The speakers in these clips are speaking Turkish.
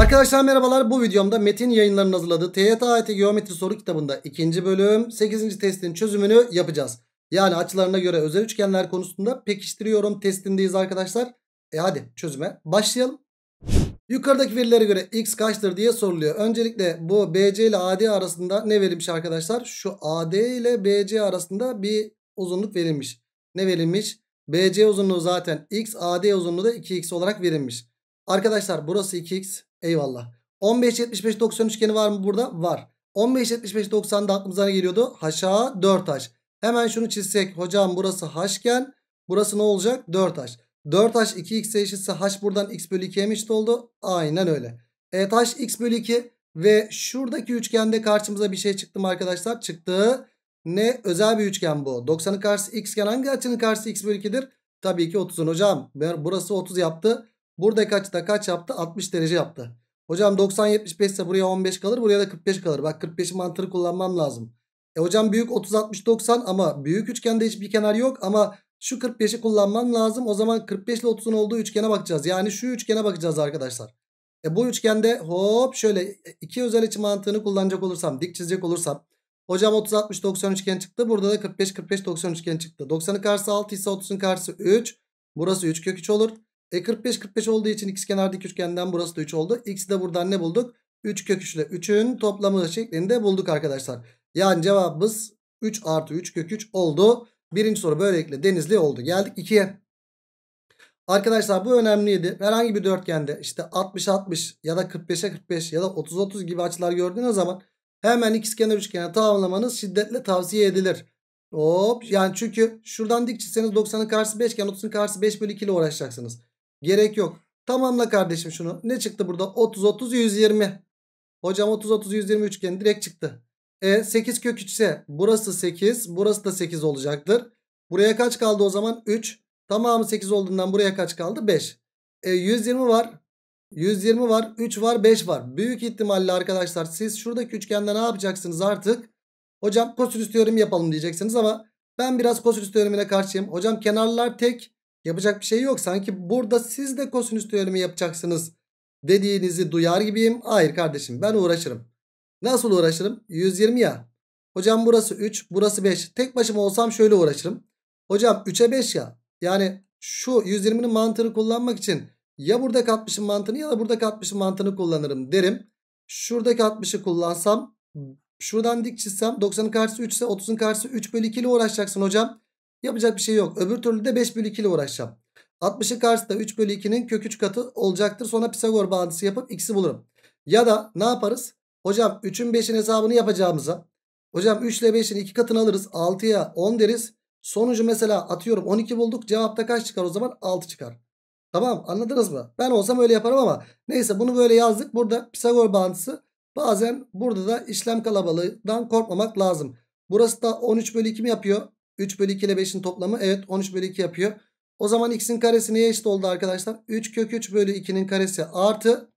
Arkadaşlar merhabalar bu videomda Metin yayınlarının hazırladığı TYT Geometri soru kitabında 2. bölüm 8. testin çözümünü yapacağız. Yani açılarına göre özel üçgenler konusunda pekiştiriyorum testindeyiz arkadaşlar. E hadi çözüme başlayalım. Yukarıdaki verilere göre x kaçtır diye soruluyor. Öncelikle bu BC ile AD arasında ne verilmiş arkadaşlar? Şu AD ile BC arasında bir uzunluk verilmiş. Ne verilmiş? BC uzunluğu zaten x, AD uzunluğu da 2x olarak verilmiş. Arkadaşlar burası 2x, Eyvallah. 15-75-90 üçgeni var mı burada? Var. 15 75 90 da aklımıza ne geliyordu? Haşa 4H. Hemen şunu çizsek. Hocam burası H'ken burası ne olacak? 4H. 4H 2X'e eşitse H buradan X bölü 2'ye mi eşit oldu? Aynen öyle. Evet H X bölü 2 ve şuradaki üçgende karşımıza bir şey çıktı mı arkadaşlar? Çıktı. Ne özel bir üçgen bu. 90'ın karşısı xken hangi açının karşısı X bölü 2'dir? Tabii ki 30'un hocam. Burası 30 yaptı. Buradaki kaçta kaç yaptı? 60 derece yaptı. Hocam 90-75 ise buraya 15 kalır buraya da 45 kalır. Bak 45'i mantığını kullanmam lazım. E hocam büyük 30-60-90 ama büyük üçgende hiçbir kenar yok ama şu 45'i kullanmam lazım. O zaman 45 ile 30'un olduğu üçgene bakacağız. Yani şu üçgene bakacağız arkadaşlar. E bu üçgende hop şöyle iki özel açı mantığını kullanacak olursam dik çizecek olursam. Hocam 30-60-90 üçgen çıktı. Burada da 45-45-90 üçgen çıktı. 90'ın karşısı 6 ise 30'un karşısı 3. Burası 3 kök 3 olur. E 45 45 olduğu için x kenardaki üçgenden burası da 3 oldu. X'i de buradan ne bulduk? 3 kök 3 ile 3'ün toplamı şeklinde bulduk arkadaşlar. Yani cevabımız 3 artı 3 kök 3 oldu. Birinci soru böylelikle denizli oldu. Geldik 2'ye. Arkadaşlar bu önemliydi. Herhangi bir dörtgende işte 60-60 ya da 45'e 45 ya da 30-30 gibi açılar gördüğünüz zaman hemen ikizkenar üçgene tamamlamanız şiddetle tavsiye edilir. Hop yani çünkü şuradan dik çizseniz 90'ın karşısı 5 iken 30'un karşısı 5 bölü 2 ile uğraşacaksınız. Gerek yok. Tamamla kardeşim şunu. Ne çıktı burada? 30 30 120. Hocam 30 30 120 üçgeni direkt çıktı. E 8 kök 3 ise burası 8, burası da 8 olacaktır. Buraya kaç kaldı o zaman? 3. Tamamı 8 olduğundan buraya kaç kaldı? 5. E 120 var. 120 var, 3 var, 5 var. Büyük ihtimalle arkadaşlar siz şuradaki üçgende ne yapacaksınız artık? Hocam kosinüs teoremi yapalım diyeceksiniz ama ben biraz kosinüs teoremine karşıyım. Hocam kenarlar tek, Yapacak bir şey yok. Sanki burada siz de kosinüs teoremi yapacaksınız dediğinizi duyar gibiyim. Hayır kardeşim ben uğraşırım. Nasıl uğraşırım? 120 ya. Hocam burası 3, burası 5. Tek başıma olsam şöyle uğraşırım. Hocam 3'e 5 ya. Yani şu 120'nin mantığını kullanmak için ya burada katmışım mantığını ya da burada katmışım mantığını kullanırım derim. Şuradaki 60'ı kullansam şuradan dik çizsem 90'ın karşısı 3 ise 30'un karşısı 3 bölü 2 ile uğraşacaksın hocam. Yapacak bir şey yok. Öbür türlü de 5 bölü 2 ile uğraşacağım. 60'ın karşısı da 3 bölü 2'nin kök 3 katı olacaktır. Sonra Pisagor bağıntısı yapıp x'i bulurum. Ya da ne yaparız? Hocam 3'ün 5'in hesabını yapacağımıza. Hocam 3 ile 5'in 2 katını alırız. 6'ya 10 deriz. Sonucu mesela atıyorum 12 bulduk. Cevapta kaç çıkar o zaman? 6 çıkar. Tamam anladınız mı? Ben olsam öyle yaparım ama neyse bunu böyle yazdık. Burada Pisagor bağıntısı bazen burada da işlem kalabalığından korkmamak lazım. Burası da 13 bölü 2 mi yapıyor? 3 bölü 2 ile 5'in toplamı evet 13 bölü 2 yapıyor. O zaman x'in karesi neye eşit oldu arkadaşlar? 3 kök 3 bölü 2'nin karesi artı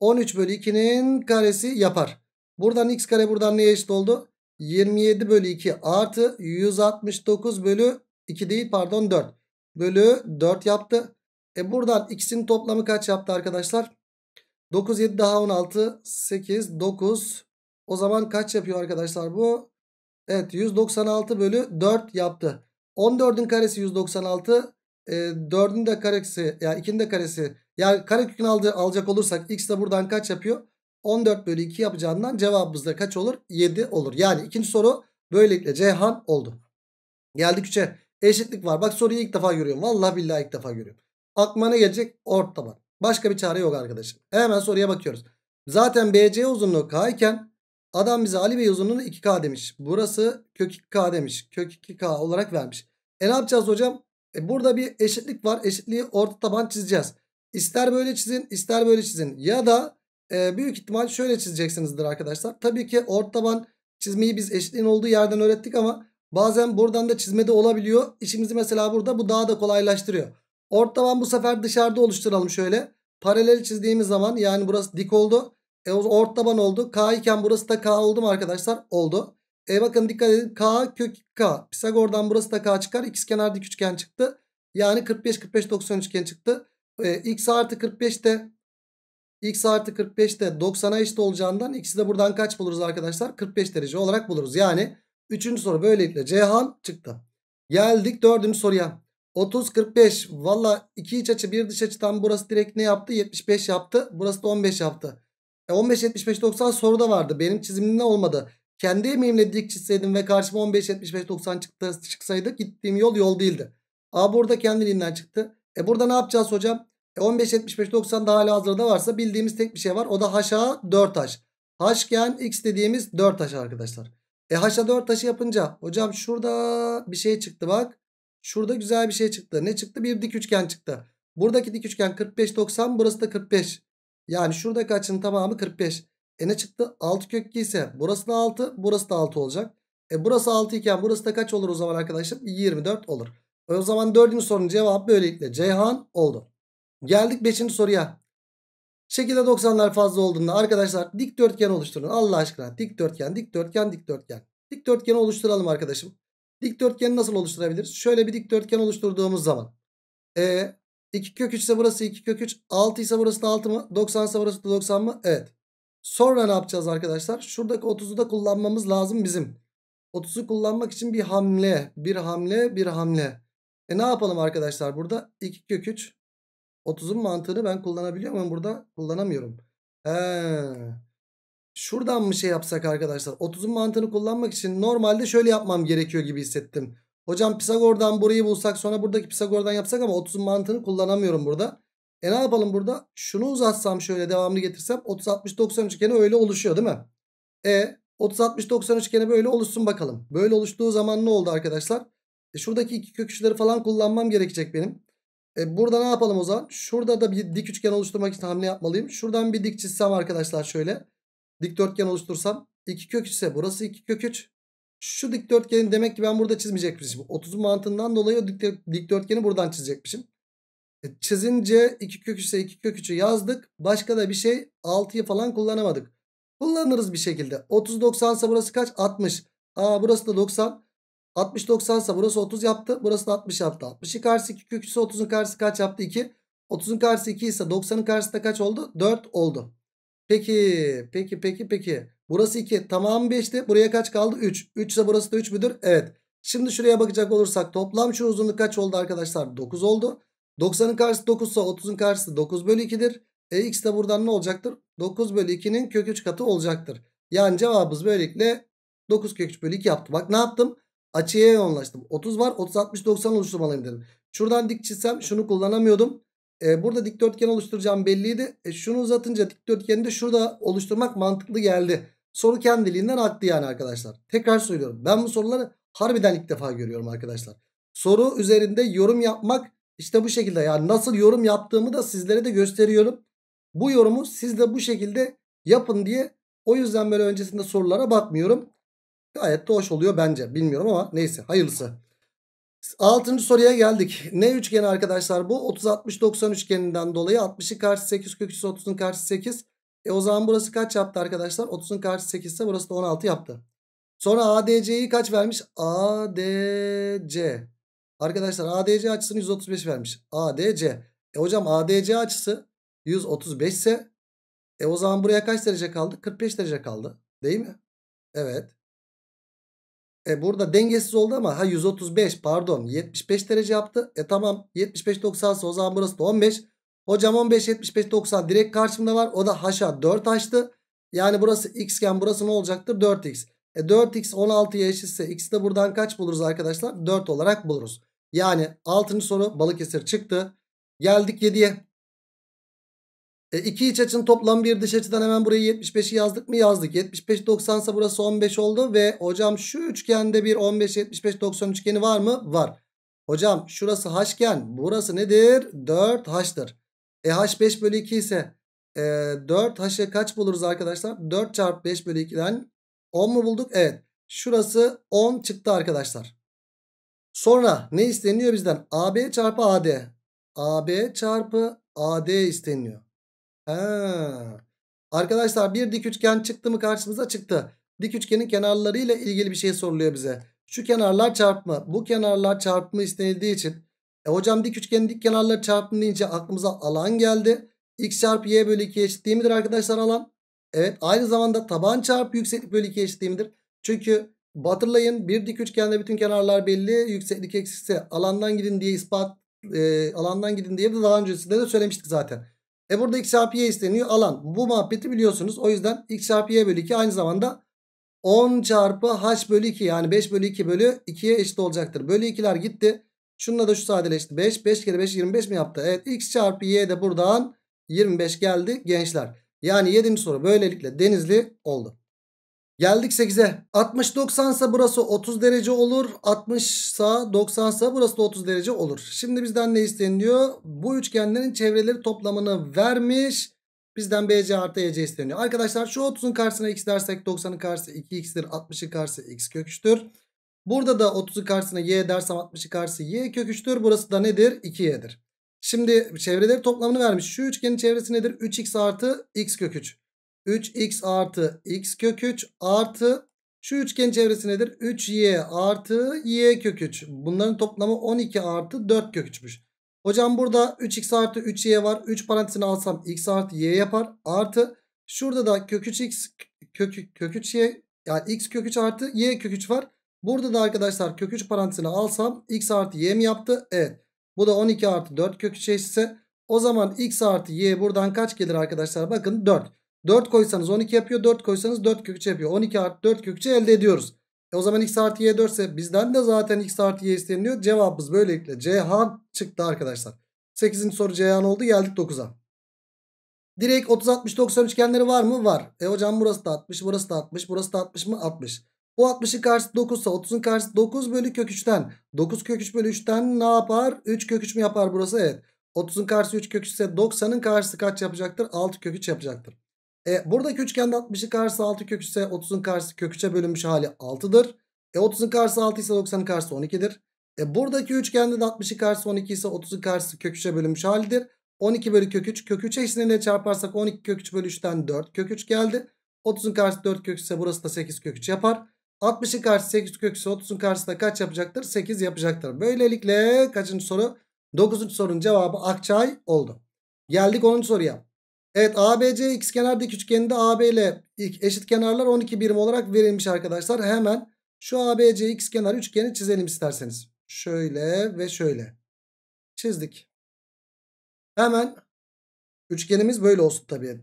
13 bölü 2'nin karesi yapar. Buradan x kare buradan neye eşit oldu? 27 bölü 2 artı 169 bölü 2 değil pardon 4 bölü 4 yaptı. E buradan x'in toplamı kaç yaptı arkadaşlar? 9 7 daha 16 8 9 o zaman kaç yapıyor arkadaşlar bu? Evet 196 bölü 4 yaptı. 14'ün karesi 196. E, 4'ün de karesi yani 2'nin de karesi. Yani kare kökünü alacak olursak x de buradan kaç yapıyor? 14 bölü 2 yapacağından cevabımız da kaç olur? 7 olur. Yani ikinci soru böylelikle Ceyhan oldu. Geldik 3'e. Eşitlik var. Bak soruyu ilk defa görüyorum. Vallahi billahi ilk defa görüyorum. Aklıma ne gelecek? Ort taban. Başka bir çare yok arkadaşım. Hemen soruya bakıyoruz. Zaten BC uzunluğu K iken Adam bize Ali Bey uzunluğunu 2K demiş. Burası kök 2K demiş. Kök 2K olarak vermiş. E ne yapacağız hocam? E burada bir eşitlik var. Eşitliği orta taban çizeceğiz. İster böyle çizin ister böyle çizin. Ya da e, büyük ihtimal şöyle çizeceksinizdir arkadaşlar. Tabii ki orta taban çizmeyi biz eşitliğin olduğu yerden öğrettik ama bazen buradan da çizmede olabiliyor. İşimizi mesela burada bu daha da kolaylaştırıyor. Orta taban bu sefer dışarıda oluşturalım şöyle. Paralel çizdiğimiz zaman yani burası dik oldu. E o ort taban oldu. K iken burası da K oldu mu arkadaşlar? Oldu. E bakın dikkat edin. K kök K. Pisagor'dan burası da K çıkar. İkizkenar dik üçgen çıktı. Yani 45 45 90 üçgen çıktı. E, x artı 45 de x artı 45 de 90'a eşit olacağından ikisi de buradan kaç buluruz arkadaşlar? 45 derece olarak buluruz. Yani 3. soru böylelikle Cihan çıktı. Geldik 4. soruya. 30 45 valla 2 iç açı 1 dış açı tam burası direkt ne yaptı? 75 yaptı. Burası da 15 yaptı. E 15.75.90 soruda vardı. Benim çizimim ne olmadı? Kendi emeğimle dik çizseydim ve karşıma 15-75-90 çıktı, çıksaydı gittiğim yol yol değildi. A burada kendiliğinden çıktı. E burada ne yapacağız hocam? E 90 daha hala hazırda varsa bildiğimiz tek bir şey var. O da haşa 4 haş. Haşken x dediğimiz 4 haş arkadaşlar. E haşa 4 taşı yapınca hocam şurada bir şey çıktı bak. Şurada güzel bir şey çıktı. Ne çıktı? Bir dik üçgen çıktı. Buradaki dik üçgen 45-90 burası da 45. Yani şuradaki açının tamamı 45. E ne çıktı? 6 kök ise burası da 6 burası da 6 olacak. E burası 6 iken burası da kaç olur o zaman arkadaşım? 24 olur. E o zaman 4. sorunun cevabı böylelikle Ceyhan oldu. Geldik 5. soruya. Şekilde 90'lar fazla olduğunda arkadaşlar dikdörtgen oluşturun. Allah aşkına dikdörtgen, dikdörtgen, dikdörtgen. Dikdörtgeni oluşturalım arkadaşım. Dikdörtgeni nasıl oluşturabiliriz? Şöyle bir dikdörtgen oluşturduğumuz zaman. E, 2 kök 3 ise burası 2 kök 3. 6 ise burası da 6 mı? 90 ise burası da 90 mı? Evet. Sonra ne yapacağız arkadaşlar? Şuradaki 30'u da kullanmamız lazım bizim. 30'u kullanmak için bir hamle. Bir hamle, bir hamle. E ne yapalım arkadaşlar burada? 2 kök 3. 30'un mantığını ben kullanabiliyor muyum burada? Kullanamıyorum. He. Şuradan mı şey yapsak arkadaşlar? 30'un mantığını kullanmak için normalde şöyle yapmam gerekiyor gibi hissettim. Hocam Pisagor'dan burayı bulsak sonra buradaki Pisagor'dan yapsak ama 30'un mantığını kullanamıyorum burada. E ne yapalım burada? Şunu uzatsam şöyle devamlı getirsem 30-60-90 üçgeni öyle oluşuyor değil mi? E 30-60-90 üçgeni böyle oluşsun bakalım. Böyle oluştuğu zaman ne oldu arkadaşlar? E şuradaki iki kök falan kullanmam gerekecek benim. E burada ne yapalım o zaman? Şurada da bir dik üçgen oluşturmak için hamle yapmalıyım. Şuradan bir dik çizsem arkadaşlar şöyle. Dikdörtgen oluştursam. iki kök ise burası iki kök 3. Şu dikdörtgenin demek ki ben burada çizmeyecekmişim. 30'un mantığından dolayı o dikdörtgeni buradan çizecekmişim. E, çizince 2 kök 3 2 kök 3'ü yazdık. Başka da bir şey 6'yı falan kullanamadık. Kullanırız bir şekilde. 30 90 ise burası kaç? 60. Aa burası da 90. 60 90 ise burası 30 yaptı. Burası da 60 yaptı. 60'ın karşısı 2 kök 3 30'un karşısı kaç yaptı? 2. 30'un karşısı 2 ise 90'ın karşısı da kaç oldu? 4 oldu. Peki, peki, peki, peki. Burası 2. Tamamı 5'ti. Buraya kaç kaldı? 3. 3 ise burası da 3 müdür? Evet. Şimdi şuraya bakacak olursak toplam şu uzunluk kaç oldu arkadaşlar? 9 oldu. 90'ın karşısı 9 ise 30'un karşısı 9 bölü 2'dir. E x de buradan ne olacaktır? 9 bölü 2'nin kök 3 katı olacaktır. Yani cevabımız böylelikle 9 kök 3 bölü 2 yaptı. Bak ne yaptım? Açıya yoğunlaştım. 30 var 30 60 90 oluşturmalıyım dedim. Şuradan dik çizsem şunu kullanamıyordum. E, burada dikdörtgen oluşturacağım belliydi. E, şunu uzatınca dikdörtgeni de şurada oluşturmak mantıklı geldi. Soru kendiliğinden attı yani arkadaşlar. Tekrar söylüyorum. Ben bu soruları harbiden ilk defa görüyorum arkadaşlar. Soru üzerinde yorum yapmak işte bu şekilde. Yani nasıl yorum yaptığımı da sizlere de gösteriyorum. Bu yorumu siz de bu şekilde yapın diye. O yüzden böyle öncesinde sorulara bakmıyorum. Gayet de hoş oluyor bence. Bilmiyorum ama neyse hayırlısı. Altıncı soruya geldik. Ne üçgeni arkadaşlar bu? 30-60-90 üçgeninden dolayı 60'ı karşı 8 kök 30'un karşı 8. E o zaman burası kaç yaptı arkadaşlar? 30'un karşı 8 ise burası da 16 yaptı. Sonra ADC'yi kaç vermiş? ADC. Arkadaşlar ADC açısını 135 vermiş. ADC. E hocam ADC açısı 135 ise e o zaman buraya kaç derece kaldı? 45 derece kaldı. Değil mi? Evet. E burada dengesiz oldu ama ha 135 pardon 75 derece yaptı. E tamam 75 90 o zaman burası da 15. Hocam 15 75 90 direkt karşımda var. O da haşa 4 açtı. Yani burası x iken burası ne olacaktır? 4x. E 4x 16'ya eşitse x'i de buradan kaç buluruz arkadaşlar? 4 olarak buluruz. Yani 6. soru Balıkesir çıktı. Geldik 7'ye. E, iki iç açın toplam bir dış açıdan hemen burayı 75'i yazdık mı yazdık. 75 90 ise burası 15 oldu ve hocam şu üçgende bir 15 75 90 üçgeni var mı? Var. Hocam şurası haşken burası nedir? 4 haştır. E haş 5 bölü 2 ise e, 4 h'ı kaç buluruz arkadaşlar? 4 çarpı 5 bölü 2'den 10 mu bulduk? Evet. Şurası 10 çıktı arkadaşlar. Sonra ne isteniyor bizden? AB çarpı AD. AB çarpı AD isteniyor. Ha. Arkadaşlar bir dik üçgen çıktı mı karşımıza çıktı. Dik üçgenin kenarlarıyla ilgili bir şey soruluyor bize. Şu kenarlar çarpma. Bu kenarlar çarpma istenildiği için. E hocam dik üçgenin dik kenarları çarpma deyince aklımıza alan geldi. X çarpı Y bölü 2 eşit değil midir arkadaşlar alan? Evet aynı zamanda taban çarpı yükseklik bölü 2 eşit değil midir? Çünkü Hatırlayın bir dik üçgende bütün kenarlar belli. Yükseklik eksisi alandan gidin diye ispat e, alandan gidin diye de daha öncesinde de söylemiştik zaten. E burada x çarpı y isteniyor alan. Bu muhabbeti biliyorsunuz. O yüzden x çarpı y bölü 2 aynı zamanda 10 çarpı h bölü 2 yani 5 bölü 2 bölü 2'ye eşit olacaktır. Bölü 2'ler gitti. Şununla da şu sadeleşti. 5. 5 kere 5 25 mi yaptı? Evet. X çarpı Y de buradan 25 geldi gençler. Yani 7. soru böylelikle denizli oldu. Geldik 8'e. 60 90 ise burası 30 derece olur. 60 ise 90 ise burası da 30 derece olur. Şimdi bizden ne isteniyor? Bu üçgenlerin çevreleri toplamını vermiş. Bizden BC artı EC isteniyor. Arkadaşlar şu 30'un karşısına x dersek 90'ın karşısı 2x'tir. 60'ın karşısı x kök Burada da 30'un karşısına y dersem 60'ın karşısı y kök Burası da nedir? 2y'dir. Şimdi çevreleri toplamını vermiş. Şu üçgenin çevresi nedir? 3x artı x köküç. 3x artı x kök 3 artı şu üçgen çevresi nedir? 3y artı y kök 3. Bunların toplamı 12 artı 4 kök 3'müş. Hocam burada 3x artı 3y var. 3 parantezini alsam x artı y yapar. Artı şurada da kök 3x kök, kök 3y yani x kök 3 artı y kök 3 var. Burada da arkadaşlar kök 3 parantezini alsam x artı y mi yaptı? Evet. Bu da 12 artı 4 kök 3 eşitse o zaman x artı y buradan kaç gelir arkadaşlar? Bakın 4. 4 koysanız 12 yapıyor. 4 koysanız 4 kökçe yapıyor. 12 artı 4 kökçe elde ediyoruz. E o zaman x artı y 4 ise bizden de zaten x artı y isteniyor. Cevabımız böylelikle Cihan çıktı arkadaşlar. 8. soru Cihan oldu. Geldik 9'a. Direkt 30 60 90 üçgenleri var mı? Var. E hocam burası da 60, burası da 60, burası da 60 mı? 60. Bu 60'ın karşısı 9 ise 30'un karşısı 9 bölü kök 3'ten. 9 kök 3 bölü 3'ten ne yapar? 3 kök 3 mü yapar burası? Evet. 30'un karşısı 3 kök 3 ise 90'ın karşısı kaç yapacaktır? 6 kök 3 yapacaktır. E, buradaki üçgende 60'ın karşısı 6 kök 3'se 30'un karşısı kök 3'e bölünmüş hali 6'dır. E 30'un karşısı 6 ise 90'ın karşısı 12'dir. E buradaki üçgende de 60'ın karşısı 12 ise 30'un karşısı kök 3'e bölünmüş halidir. 12 bölü kök 3. Kök 3 eşliğinde çarparsak 12 kök 3 bölü 3'ten 4 kök 3 geldi. 30'un karşısı 4 kök ise burası da 8 kök 3 yapar. 60'ın karşısı 8 kök 3 30'un karşısı da kaç yapacaktır? 8 yapacaktır. Böylelikle kaçıncı soru? 9. sorunun cevabı Akçay oldu. Geldik 10. soruya. Evet ABC kenar dik üçgeninde AB ile eşit kenarlar 12 birim olarak verilmiş arkadaşlar. Hemen şu ABC kenar üçgeni çizelim isterseniz. Şöyle ve şöyle. Çizdik. Hemen üçgenimiz böyle olsun tabii.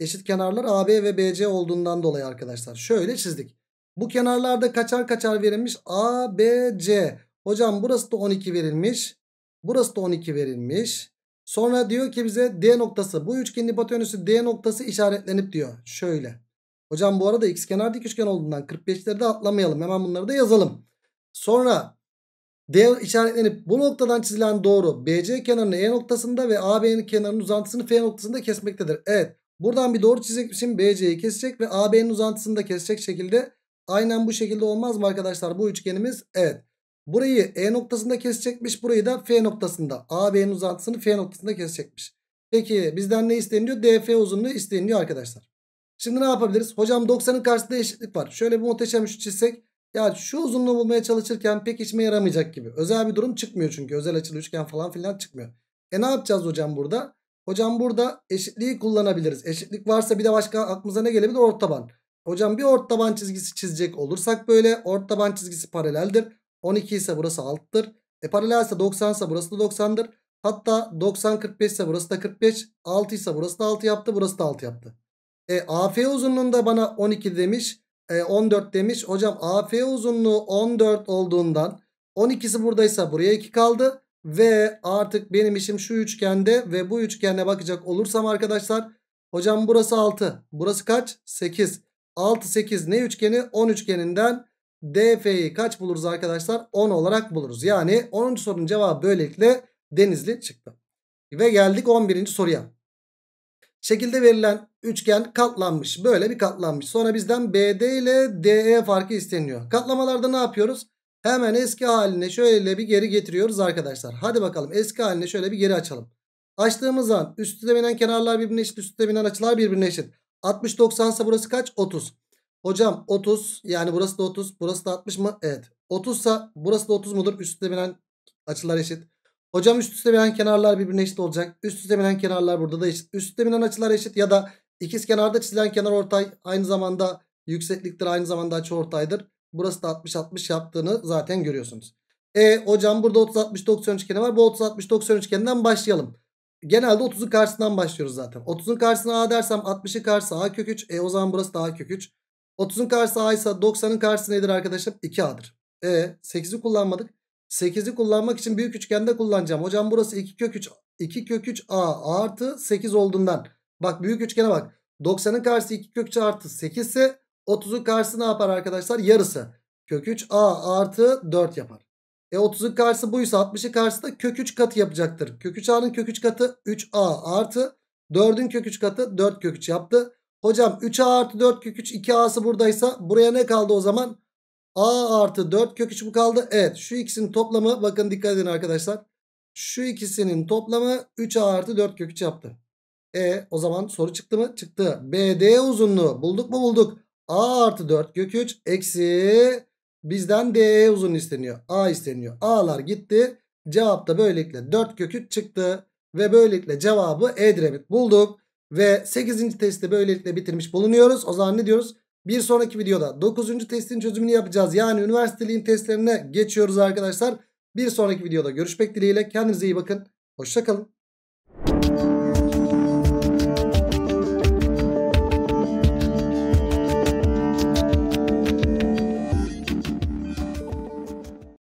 Eşit kenarlar AB ve BC olduğundan dolayı arkadaşlar. Şöyle çizdik. Bu kenarlarda kaçar kaçar verilmiş? ABC Hocam burası da 12 verilmiş. Burası da 12 verilmiş. Sonra diyor ki bize D noktası. Bu üçgenin hipotenüsü D noktası işaretlenip diyor. Şöyle. Hocam bu arada x kenar dik üçgen olduğundan 45'leri de atlamayalım. Hemen bunları da yazalım. Sonra D işaretlenip bu noktadan çizilen doğru BC kenarını E noktasında ve AB'nin kenarının uzantısını F noktasında kesmektedir. Evet. Buradan bir doğru çizecek için BC'yi kesecek ve AB'nin uzantısını da kesecek şekilde aynen bu şekilde olmaz mı arkadaşlar bu üçgenimiz? Evet. Burayı E noktasında kesecekmiş. Burayı da F noktasında. AB'nin uzantısını F noktasında kesecekmiş. Peki bizden ne isteniyor? DF uzunluğu isteniyor arkadaşlar. Şimdi ne yapabiliriz? Hocam 90'ın karşısında eşitlik var. Şöyle bir muhteşem şu çizsek. Ya şu uzunluğu bulmaya çalışırken pek işime yaramayacak gibi. Özel bir durum çıkmıyor çünkü. Özel açılı üçgen falan filan çıkmıyor. E ne yapacağız hocam burada? Hocam burada eşitliği kullanabiliriz. Eşitlik varsa bir de başka aklımıza ne gelebilir? Ortaban. Hocam bir ort taban çizgisi çizecek olursak böyle ort taban çizgisi paraleldir. 12 ise burası 6'dır. E paralel ise 90 ise burası da 90'dır. Hatta 90 45 ise burası da 45. 6 ise burası da 6 yaptı. Burası da 6 yaptı. E AF uzunluğunda bana 12 demiş. E, 14 demiş. Hocam AF uzunluğu 14 olduğundan 12'si buradaysa buraya 2 kaldı. Ve artık benim işim şu üçgende ve bu üçgene bakacak olursam arkadaşlar. Hocam burası 6. Burası kaç? 8. 6 8 ne üçgeni? 10 üçgeninden DF'yi kaç buluruz arkadaşlar? 10 olarak buluruz. Yani 10. sorunun cevabı böylelikle Denizli çıktı. Ve geldik 11. soruya. Şekilde verilen üçgen katlanmış. Böyle bir katlanmış. Sonra bizden BD ile DE farkı isteniyor. Katlamalarda ne yapıyoruz? Hemen eski haline şöyle bir geri getiriyoruz arkadaşlar. Hadi bakalım eski haline şöyle bir geri açalım. Açtığımız an üstte binen kenarlar birbirine eşit. Üstte binen açılar birbirine eşit. 60-90 ise burası kaç? 30. Hocam 30 yani burası da 30 burası da 60 mı? Evet. 30 sa burası da 30 mudur? Üst üste binen açılar eşit. Hocam üst üste binen kenarlar birbirine eşit olacak. Üst üste binen kenarlar burada da eşit. Üst üste binen açılar eşit ya da ikiz kenarda çizilen kenar ortay aynı zamanda yüksekliktir aynı zamanda açı ortaydır. Burası da 60-60 yaptığını zaten görüyorsunuz. E hocam burada 30-60-90 üçgeni var. Bu 30-60-90 üçgeninden başlayalım. Genelde 30'un karşısından başlıyoruz zaten. 30'un karşısına A dersem 60'ı karşısı A kök 3. E o zaman burası da A kök 3. 30'un karşısı A ise 90'ın karşısı nedir arkadaşlar? 2A'dır. E 8'i kullanmadık. 8'i kullanmak için büyük üçgende kullanacağım. Hocam burası 2 kök 3 2 kök 3 A artı 8 olduğundan. Bak büyük üçgene bak. 90'ın karşısı 2 kök 3 artı 8 ise 30'un karşısı ne yapar arkadaşlar? Yarısı. Kök 3 A artı 4 yapar. E 30'un karşısı buysa 60'ın karşısı da kök 3 katı yapacaktır. Kök 3A'nın kök 3 katı 3A artı 4'ün kök 3 katı 4 kök 3 yaptı. Hocam 3a artı 4 kök 3 2a'sı buradaysa buraya ne kaldı o zaman? a artı 4 kök 3 bu kaldı. Evet şu ikisinin toplamı bakın dikkat edin arkadaşlar. Şu ikisinin toplamı 3a artı 4 kök 3 yaptı. E o zaman soru çıktı mı? Çıktı. BD uzunluğu bulduk mu? Bulduk. A artı 4 kök 3 eksi bizden DE uzun isteniyor. A isteniyor. A'lar gitti. Cevapta böylelikle 4 kök 3 çıktı. Ve böylelikle cevabı Edremit bulduk. Ve 8. testi böylelikle bitirmiş bulunuyoruz. O zaman ne diyoruz? Bir sonraki videoda 9. testin çözümünü yapacağız. Yani üniversiteliğin testlerine geçiyoruz arkadaşlar. Bir sonraki videoda görüşmek dileğiyle. Kendinize iyi bakın. Hoşçakalın.